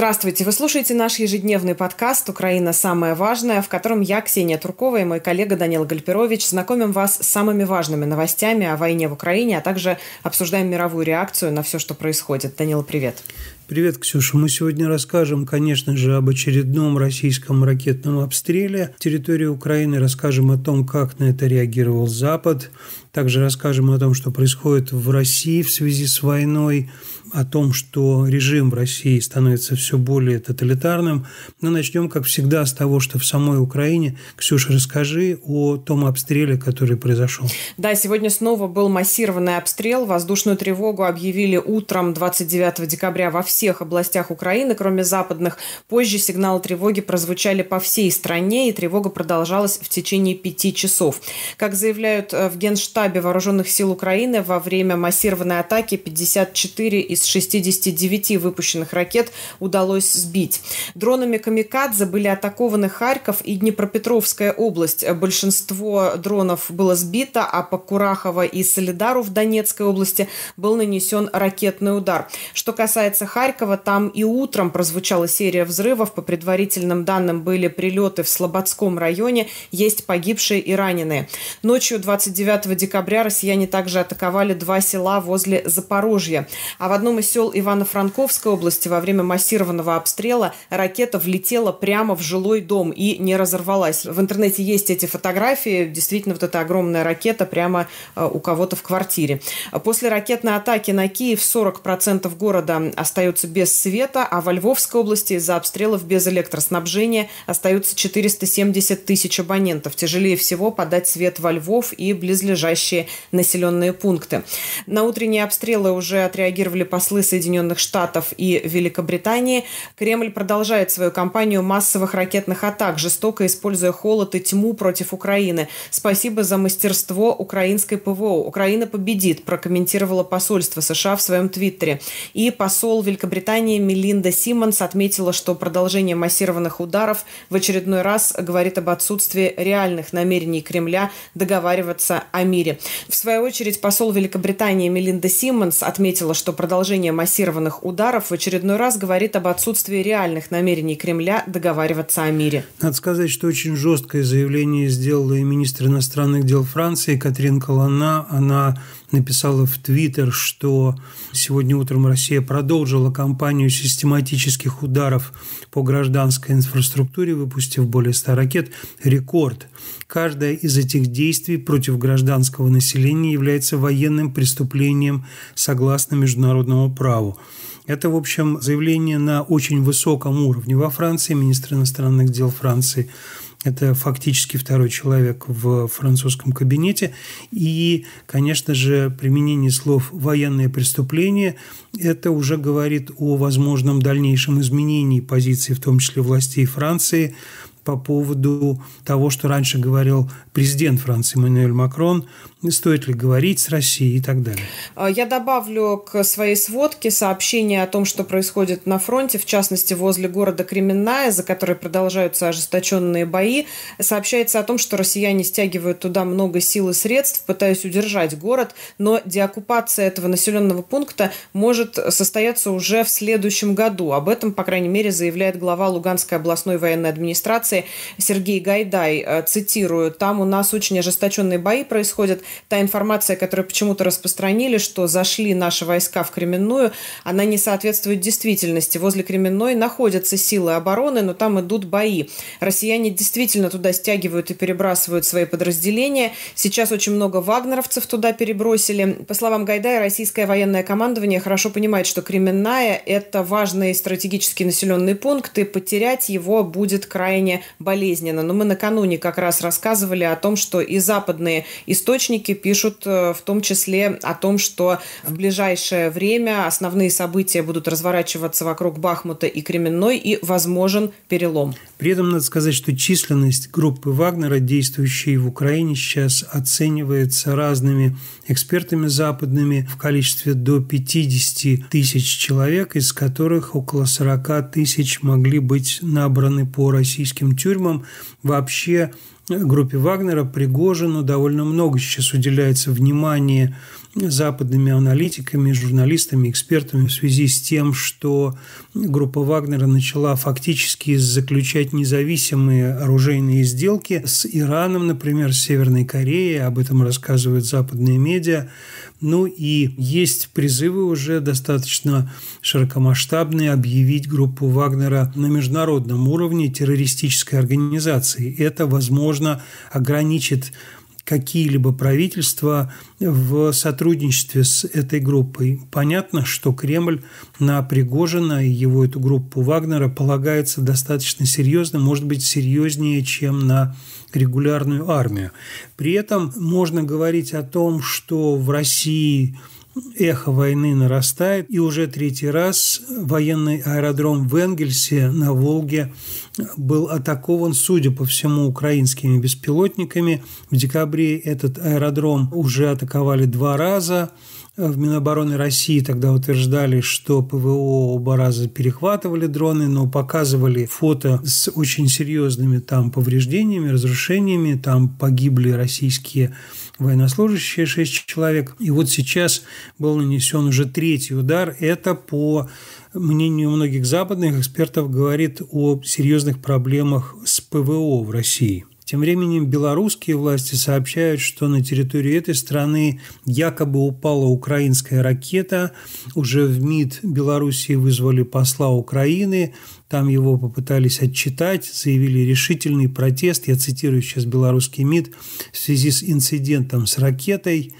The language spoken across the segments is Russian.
Здравствуйте! Вы слушаете наш ежедневный подкаст «Украина. Самое важное», в котором я, Ксения Туркова и мой коллега Данил Гальперович знакомим вас с самыми важными новостями о войне в Украине, а также обсуждаем мировую реакцию на все, что происходит. Данила, привет! Привет, Ксюша. Мы сегодня расскажем, конечно же, об очередном российском ракетном обстреле территории Украины, расскажем о том, как на это реагировал Запад, также расскажем о том, что происходит в России в связи с войной – о том, что режим в России становится все более тоталитарным. Но начнем, как всегда, с того, что в самой Украине. Ксюша, расскажи о том обстреле, который произошел. Да, сегодня снова был массированный обстрел. Воздушную тревогу объявили утром 29 декабря во всех областях Украины, кроме западных. Позже сигналы тревоги прозвучали по всей стране, и тревога продолжалась в течение пяти часов. Как заявляют э, в Генштабе Вооруженных сил Украины, во время массированной атаки 54 из из 69 выпущенных ракет удалось сбить. Дронами «Камикадзе» были атакованы Харьков и Днепропетровская область. Большинство дронов было сбито, а по Курахово и Солидару в Донецкой области был нанесен ракетный удар. Что касается Харькова, там и утром прозвучала серия взрывов. По предварительным данным были прилеты в Слободском районе, есть погибшие и раненые. Ночью 29 декабря россияне также атаковали два села возле Запорожья. А в одном одном из сел Ивано-Франковской области во время массированного обстрела ракета влетела прямо в жилой дом и не разорвалась. В интернете есть эти фотографии. Действительно, вот эта огромная ракета прямо э, у кого-то в квартире. После ракетной атаки на Киев 40% города остаются без света, а во Львовской области из-за обстрелов без электроснабжения остаются 470 тысяч абонентов. Тяжелее всего подать свет во Львов и близлежащие населенные пункты. На утренние обстрелы уже отреагировали по послы Соединенных Штатов и Великобритании, Кремль продолжает свою кампанию массовых ракетных атак, жестоко используя холод и тьму против Украины. Спасибо за мастерство украинской ПВО. Украина победит, прокомментировала посольство США в своем твиттере. И посол Великобритании Мелинда Симмонс отметила, что продолжение массированных ударов в очередной раз говорит об отсутствии реальных намерений Кремля договариваться о мире. В свою очередь посол Великобритании Мелинда Симмонс отметила, что продолжение продолжение массированных ударов в очередной раз говорит об отсутствии реальных намерений Кремля договариваться о мире. Надо сказать, что очень жесткое заявление сделала и министр иностранных дел Франции Катрин Калана. Она написала в Твиттер, что сегодня утром Россия продолжила кампанию систематических ударов по гражданской инфраструктуре, выпустив более 100 ракет. Рекорд. Каждое из этих действий против гражданского населения является военным преступлением согласно международному праву. Это, в общем, заявление на очень высоком уровне. Во Франции министр иностранных дел Франции это фактически второй человек в французском кабинете. И, конечно же, применение слов «военное преступление» это уже говорит о возможном дальнейшем изменении позиции, в том числе властей Франции – по поводу того, что раньше говорил президент Франции Эммануэль Макрон, стоит ли говорить с Россией и так далее. А, я добавлю к своей сводке сообщение о том, что происходит на фронте, в частности, возле города Кременная, за который продолжаются ожесточенные бои. Сообщается о том, что россияне стягивают туда много сил и средств, пытаясь удержать город, но деоккупация этого населенного пункта может состояться уже в следующем году. Об этом, по крайней мере, заявляет глава Луганской областной военной администрации трансляции Сергей Гайдай, э, цитирую, там у нас очень ожесточенные бои происходят. Та информация, которую почему-то распространили, что зашли наши войска в Кременную, она не соответствует действительности. Возле Кременной находятся силы обороны, но там идут бои. Россияне действительно туда стягивают и перебрасывают свои подразделения. Сейчас очень много вагнеровцев туда перебросили. По словам Гайдая, российское военное командование хорошо понимает, что Кременная – это важный стратегический населенный пункт, и потерять его будет крайне болезненно. Но мы накануне как раз рассказывали о том, что и западные источники пишут э, в том числе о том, что в ближайшее время основные события будут разворачиваться вокруг Бахмута и Кременной, и возможен перелом. При этом надо сказать, что численность группы Вагнера, действующей в Украине, сейчас оценивается разными экспертами западными в количестве до 50 тысяч человек, из которых около 40 тысяч могли быть набраны по российским советским тюрьмам вообще э, группе Вагнера, Пригожину довольно много сейчас уделяется внимания западными аналитиками, журналистами, экспертами в связи с тем, что группа Вагнера начала фактически заключать независимые оружейные сделки с Ираном, например, с Северной Кореей, об этом рассказывают западные медиа. Ну и есть призывы уже достаточно широкомасштабные объявить группу Вагнера на международном уровне террористической организацией. Это, возможно, ограничит какие-либо правительства в сотрудничестве с этой группой. Понятно, что Кремль на Пригожина и его эту группу Вагнера полагается достаточно серьезно, может быть, серьезнее, чем на регулярную армию. При этом можно говорить о том, что в России эхо войны нарастает, и уже третий раз военный аэродром в Энгельсе на Волге был атакован, судя по всему, украинскими беспилотниками. В декабре этот аэродром уже атаковали два раза. В Минобороны России тогда утверждали, что ПВО оба раза перехватывали дроны, но показывали фото с очень серьезными там повреждениями, разрушениями. Там погибли российские военнослужащие, 6 человек. И вот сейчас был нанесен уже третий удар. Это, по мнению многих западных экспертов, говорит о серьезных проблемах с ПВО в России – тем временем белорусские власти сообщают, что на территории этой страны якобы упала украинская ракета. Уже в МИД Белоруссии вызвали посла Украины. Там его попытались отчитать, заявили решительный протест. Я цитирую сейчас белорусский МИД в связи с инцидентом с ракетой.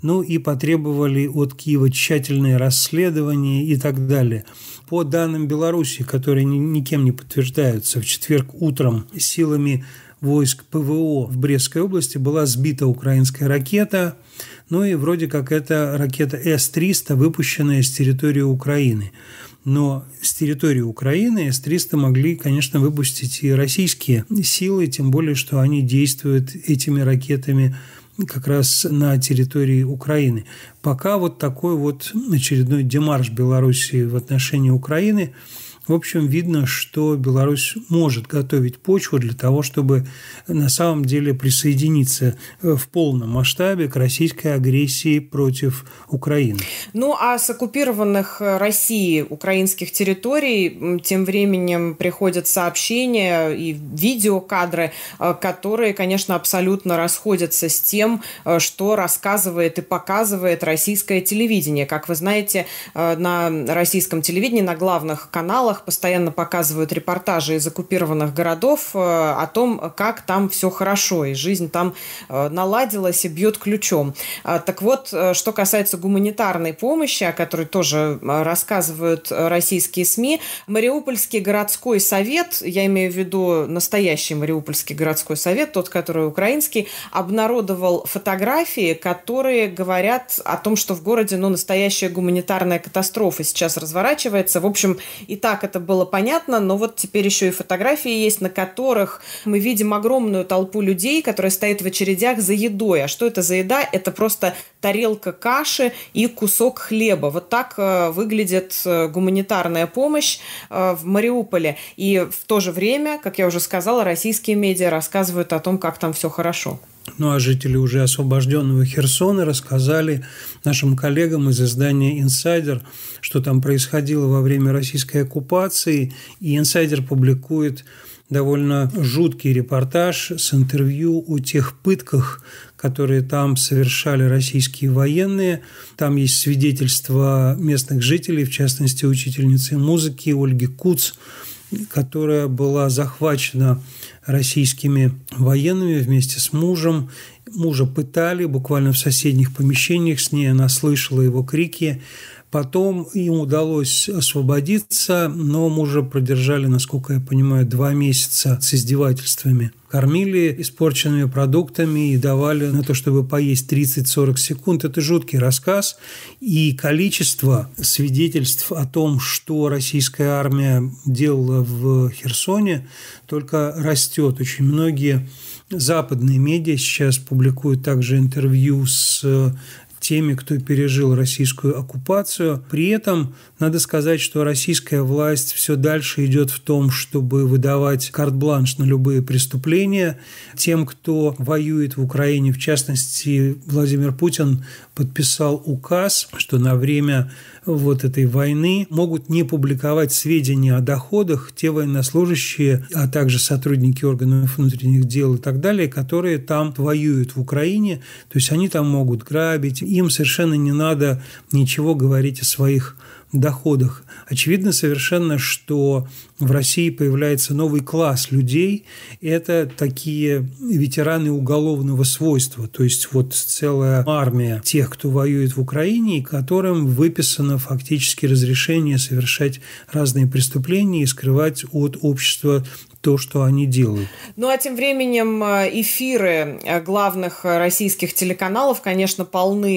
Ну и потребовали от Киева тщательное расследование и так далее. По данным Беларуси, которые никем не подтверждаются, в четверг утром силами войск ПВО в Брестской области была сбита украинская ракета, ну и вроде как это ракета С-300, выпущенная с территории Украины. Но с территории Украины С-300 могли, конечно, выпустить и российские силы, тем более, что они действуют этими ракетами как раз на территории Украины. Пока вот такой вот очередной демарш Белоруссии в отношении Украины – в общем, видно, что Беларусь может готовить почву для того, чтобы на самом деле присоединиться э, в полном масштабе к российской агрессии против Украины. Ну, а с оккупированных э, России украинских территорий тем временем приходят сообщения и видеокадры, э, которые, конечно, абсолютно расходятся с тем, что рассказывает и показывает российское телевидение. Как вы знаете, на российском телевидении, на главных каналах каналах постоянно показывают репортажи из оккупированных городов э, о том, как там все хорошо, и жизнь там э, наладилась и бьет ключом. А, так вот, э, что касается гуманитарной помощи, о которой тоже рассказывают российские СМИ, Мариупольский городской совет, я имею в виду настоящий Мариупольский городской совет, тот, который украинский, обнародовал фотографии, которые говорят о том, что в городе ну, настоящая гуманитарная катастрофа сейчас разворачивается. В общем, и так это было понятно, но вот теперь еще и фотографии есть, на которых мы видим огромную толпу людей, которые стоят в очередях за едой. А что это за еда? Это просто тарелка каши и кусок хлеба. Вот так э, выглядит э, гуманитарная помощь э, в Мариуполе. И в то же время, как я уже сказала, российские медиа рассказывают о том, как там все хорошо. Ну а жители уже освобожденного Херсона рассказали нашим коллегам из издания «Инсайдер», что там происходило во время российской оккупации, и «Инсайдер» публикует довольно жуткий репортаж с интервью о тех пытках, которые там совершали российские военные. Там есть свидетельства местных жителей, в частности, учительницы музыки Ольги Куц, которая была захвачена российскими военными вместе с мужем. Мужа пытали буквально в соседних помещениях с ней, она слышала его крики. Потом им удалось освободиться, но мужа продержали, насколько я понимаю, два месяца с издевательствами. Кормили испорченными продуктами и давали на то, чтобы поесть 30-40 секунд. Это жуткий рассказ. И количество свидетельств о том, что российская армия делала в Херсоне, только растет. Очень многие западные медиа сейчас публикуют также интервью с теми, кто пережил российскую оккупацию. При этом надо сказать, что российская власть все дальше идет в том, чтобы выдавать карт-бланш на любые преступления. Тем, кто воюет в Украине, в частности, Владимир Путин подписал указ, что на время вот этой войны могут не публиковать сведения о доходах те военнослужащие, а также сотрудники органов внутренних дел и так далее, которые там воюют в Украине. То есть они там могут грабить, им совершенно не надо ничего говорить о своих доходах. Очевидно совершенно, что в России появляется новый класс людей. Это такие ветераны уголовного свойства, то есть вот целая армия тех, кто воюет в Украине, и которым выписано фактически разрешение совершать разные преступления и скрывать от общества то, что они делают. Ну а тем временем э, эфиры э, главных э, российских телеканалов, конечно, полны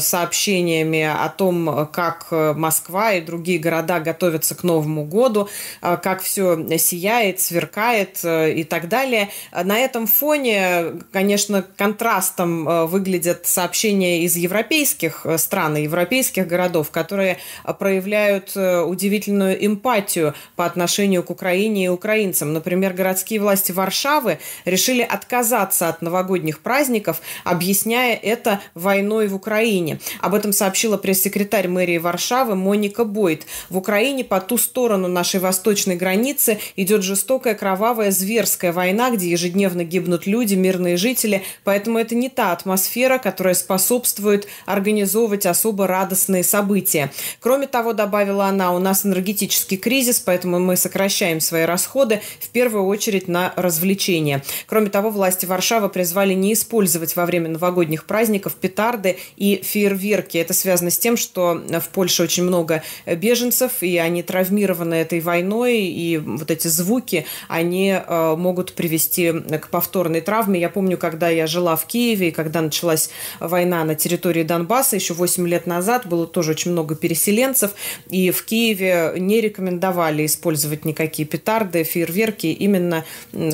сообщениями о том, как Москва и другие города готовятся к Новому году, как все сияет, сверкает и так далее. На этом фоне, конечно, контрастом выглядят сообщения из европейских стран и европейских городов, которые проявляют удивительную эмпатию по отношению к Украине и украинцам. Например, городские власти Варшавы решили отказаться от новогодних праздников, объясняя это войной в Украине. Об этом сообщила пресс-секретарь мэрии Варшавы Моника Бойт. В Украине по ту сторону нашей восточной границы идет жестокая, кровавая, зверская война, где ежедневно гибнут люди, мирные жители. Поэтому это не та атмосфера, которая способствует организовывать особо радостные события. Кроме того, добавила она, у нас энергетический кризис, поэтому мы сокращаем свои расходы. В первую очередь на развлечения. Кроме того, власти Варшавы призвали не использовать во время новогодних праздников петарды и фейерверки. Это связано с тем, что в Польше очень много беженцев, и они травмированы этой войной, и вот эти звуки, они э, могут привести к повторной травме. Я помню, когда я жила в Киеве, и когда началась война на территории Донбасса, еще 8 лет назад было тоже очень много переселенцев, и в Киеве не рекомендовали использовать никакие петарды, фейерверки, все-таки именно,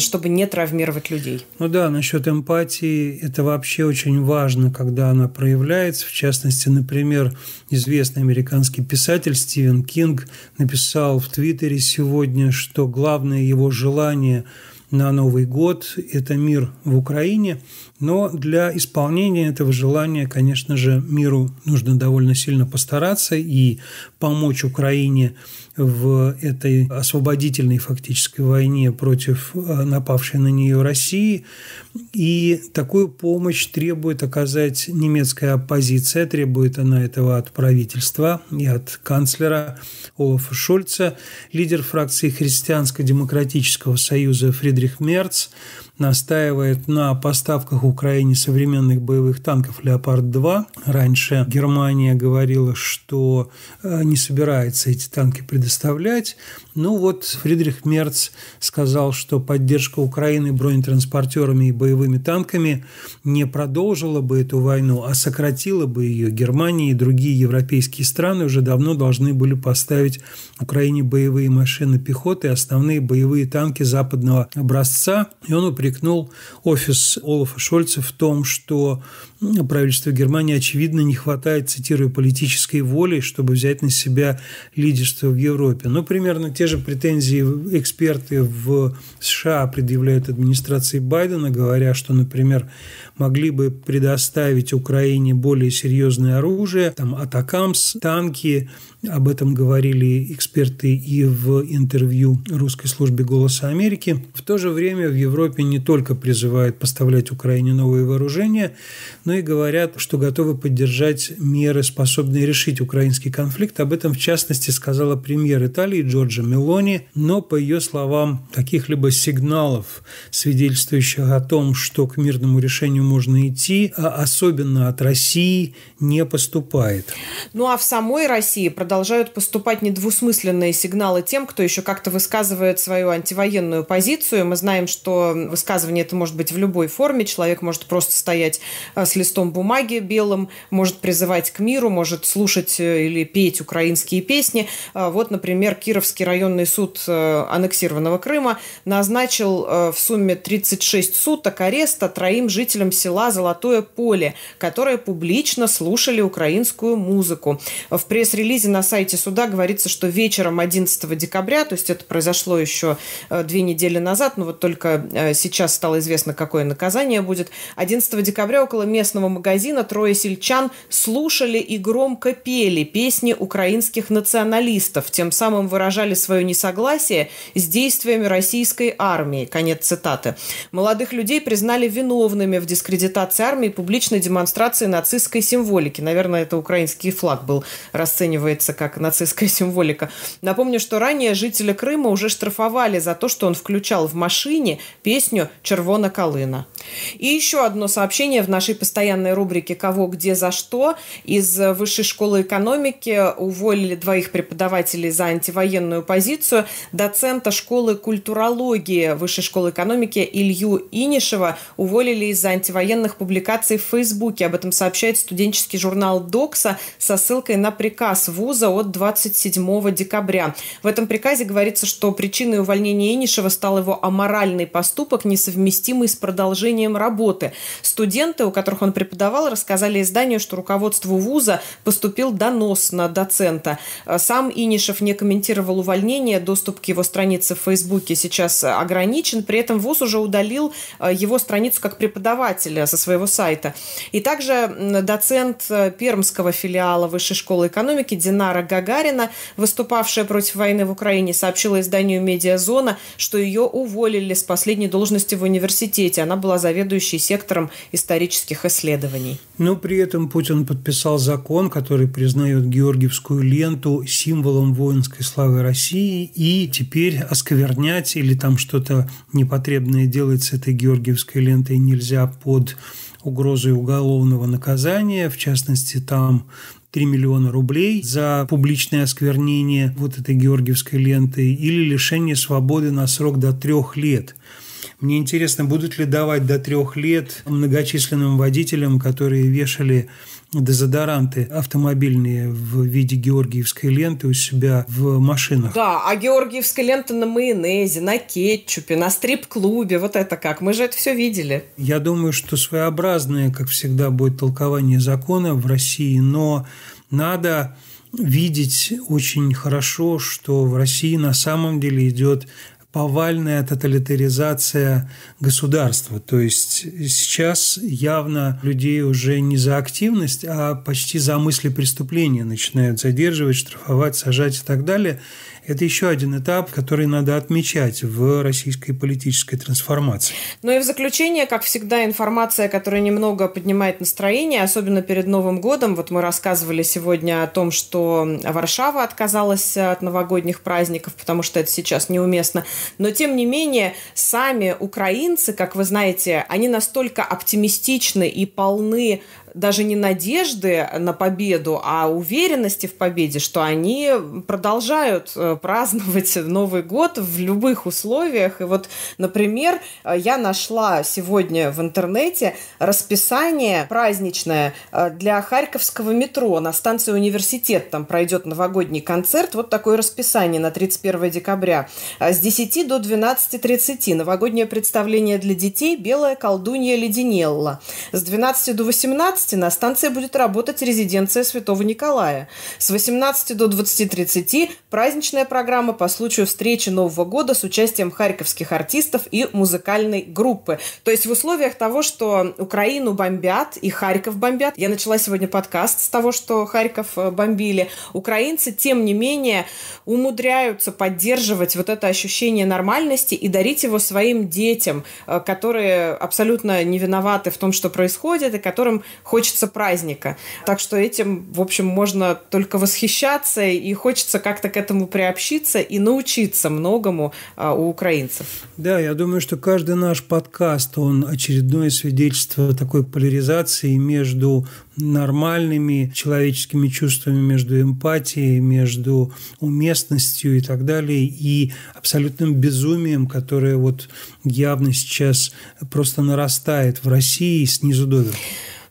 чтобы не травмировать людей. Ну да, насчет эмпатии это вообще очень важно, когда она проявляется. В частности, например, известный американский писатель Стивен Кинг написал в Твиттере сегодня, что главное его желание на Новый год – это мир в Украине. Но для исполнения этого желания, конечно же, миру нужно довольно сильно постараться и помочь Украине в этой освободительной фактической войне против э, напавшей на нее России. И такую помощь требует оказать немецкая оппозиция, требует она этого от правительства и от канцлера Олафа Шольца. Лидер фракции Христианско-демократического союза Фридрих Мерц настаивает на поставках Украине современных боевых танков «Леопард-2». Раньше Германия говорила, что э, не собирается эти танки предоставлять. Ну вот Фридрих Мерц сказал, что поддержка Украины бронетранспортерами и боевыми танками не продолжила бы эту войну, а сократила бы ее. Германия и другие европейские страны уже давно должны были поставить Украине боевые машины пехоты основные боевые танки западного образца. И он упрекнул офис Олафа Шольца в том, что правительству Германии, очевидно, не хватает, цитирую, политической воли, чтобы взять на себя лидерство в Европе. Ну, примерно те же претензии эксперты в США предъявляют администрации Байдена, говоря, что, например, могли бы предоставить Украине более серьезное оружие, там, атакамс, танки, об этом говорили эксперты и в интервью русской службе «Голоса Америки». В то же время в Европе не только призывают поставлять Украине новые вооружения, но ну и говорят, что готовы поддержать меры, способные решить украинский конфликт. Об этом, в частности, сказала премьер Италии Джорджа Мелони, но, по ее словам, каких-либо сигналов, свидетельствующих о том, что к мирному решению можно идти, а особенно от России, не поступает. Ну а в самой России продолжают поступать недвусмысленные сигналы тем, кто еще как-то высказывает свою антивоенную позицию. Мы знаем, что высказывание это может быть в любой форме. Человек может просто стоять а, с листом бумаги белым, может призывать к миру, может слушать э, или петь украинские песни. А, вот, например, Кировский районный суд э, аннексированного Крыма назначил э, в сумме 36 суток ареста троим жителям села Золотое поле, которые публично слушали украинскую музыку. В пресс-релизе на сайте суда говорится, что вечером 11 декабря, то есть это произошло еще две недели назад, но вот только сейчас стало известно, какое наказание будет, 11 декабря около места местного магазина трое сельчан слушали и громко пели песни украинских националистов, тем самым выражали свое несогласие с действиями российской армии. Конец цитаты. Молодых людей признали виновными в дискредитации армии и публичной демонстрации нацистской символики. Наверное, это украинский флаг был, расценивается как нацистская символика. Напомню, что ранее жители Крыма уже штрафовали за то, что он включал в машине песню «Червона Колына». И еще одно сообщение в нашей постоянной постоянной рубрике «Кого, где, за что» из Высшей школы экономики уволили двоих преподавателей за антивоенную позицию, доцента школы культурологии Высшей школы экономики Илью Инишева уволили из-за антивоенных публикаций в Фейсбуке. Об этом сообщает студенческий журнал «Докса» со ссылкой на приказ вуза от 27 декабря. В этом приказе говорится, что причиной увольнения Инишева стал его аморальный поступок, несовместимый с продолжением работы. Студенты, у которых он он преподавал, рассказали изданию, что руководству вуза поступил донос на доцента. Э, сам Инишев не комментировал увольнение, доступ к его странице в Фейсбуке сейчас э, ограничен, при этом вуз уже удалил э, его страницу как преподавателя со своего сайта. И также доцент пермского филиала Высшей школы экономики Динара Гагарина, выступавшая против войны в Украине, сообщила изданию «Медиазона», что ее уволили с последней должности в университете. Она была заведующей сектором исторических исследований. Но при этом Путин подписал закон, который признает георгиевскую ленту символом воинской славы России, и теперь осквернять или там что-то непотребное делать с этой георгиевской лентой нельзя под угрозой уголовного наказания, в частности, там 3 миллиона рублей за публичное осквернение вот этой георгиевской ленты или лишение свободы на срок до трех лет – мне интересно, будут ли давать до трех лет многочисленным водителям, которые вешали дезодоранты автомобильные в виде георгиевской ленты у себя в машинах. Да, а георгиевская лента на майонезе, на кетчупе, на стрип-клубе, вот это как, мы же это все видели. Я думаю, что своеобразное, как всегда, будет толкование закона в России, но надо видеть очень хорошо, что в России на самом деле идет повальная тоталитаризация государства. То есть сейчас явно людей уже не за активность, а почти за мысли преступления начинают задерживать, штрафовать, сажать и так далее. Это еще один этап, который надо отмечать в российской политической трансформации. Ну и в заключение, как всегда, информация, которая немного поднимает настроение, особенно перед Новым годом. Вот мы рассказывали сегодня о том, что Варшава отказалась э, от новогодних праздников, потому что это сейчас неуместно. Но тем не менее, сами украинцы, как вы знаете, они настолько оптимистичны и полны даже не надежды на победу, а уверенности в победе, что они продолжают э, праздновать Новый год в любых условиях. И вот, например, э, я нашла сегодня в интернете расписание праздничное э, для Харьковского метро на станции «Университет». Там пройдет новогодний концерт. Вот такое расписание на 31 декабря. С 10 до 12.30 новогоднее представление для детей «Белая колдунья леденелла». С 12 до 18 18 на станции будет работать резиденция Святого Николая. С 18 до 20.30 праздничная программа по случаю встречи Нового года с участием харьковских артистов и музыкальной группы. То есть в условиях того, что Украину бомбят и Харьков бомбят, я начала сегодня подкаст с того, что Харьков э, бомбили, украинцы, тем не менее, умудряются поддерживать вот это ощущение нормальности и дарить его своим детям, э, которые абсолютно не виноваты в том, что происходит, и которым хочется праздника. Так что этим, в общем, можно только восхищаться и хочется как-то к этому приобщиться и научиться многому а, у украинцев. Да, я думаю, что каждый наш подкаст, он очередное свидетельство такой поляризации между нормальными человеческими чувствами, между эмпатией, между уместностью и так далее, и абсолютным безумием, которое вот явно сейчас просто нарастает в России снизу доверху.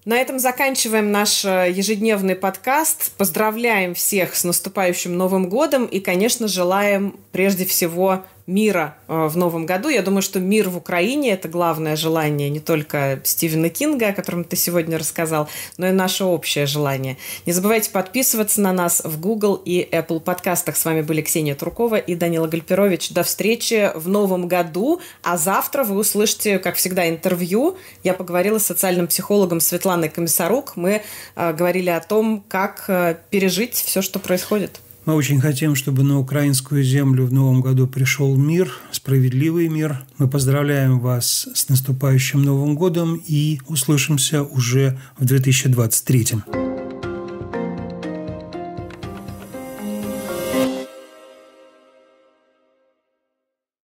На этом заканчиваем наш э, ежедневный подкаст. Поздравляем всех с наступающим Новым годом и, конечно, желаем прежде всего мира э, в новом году. Я думаю, что мир в Украине – это главное желание не только Стивена Кинга, о котором ты сегодня рассказал, но и наше общее желание. Не забывайте подписываться на нас в Google и Apple подкастах. С вами были Ксения Туркова и Данила Гальперович. До встречи в новом году, а завтра вы услышите, как всегда, интервью. Я поговорила с социальным психологом Светланой Комиссарук. Мы э, говорили о том, как э, пережить все, что происходит. Мы очень хотим, чтобы на украинскую землю в новом году пришел мир, справедливый мир. Мы поздравляем вас с наступающим Новым годом и услышимся уже в 2023.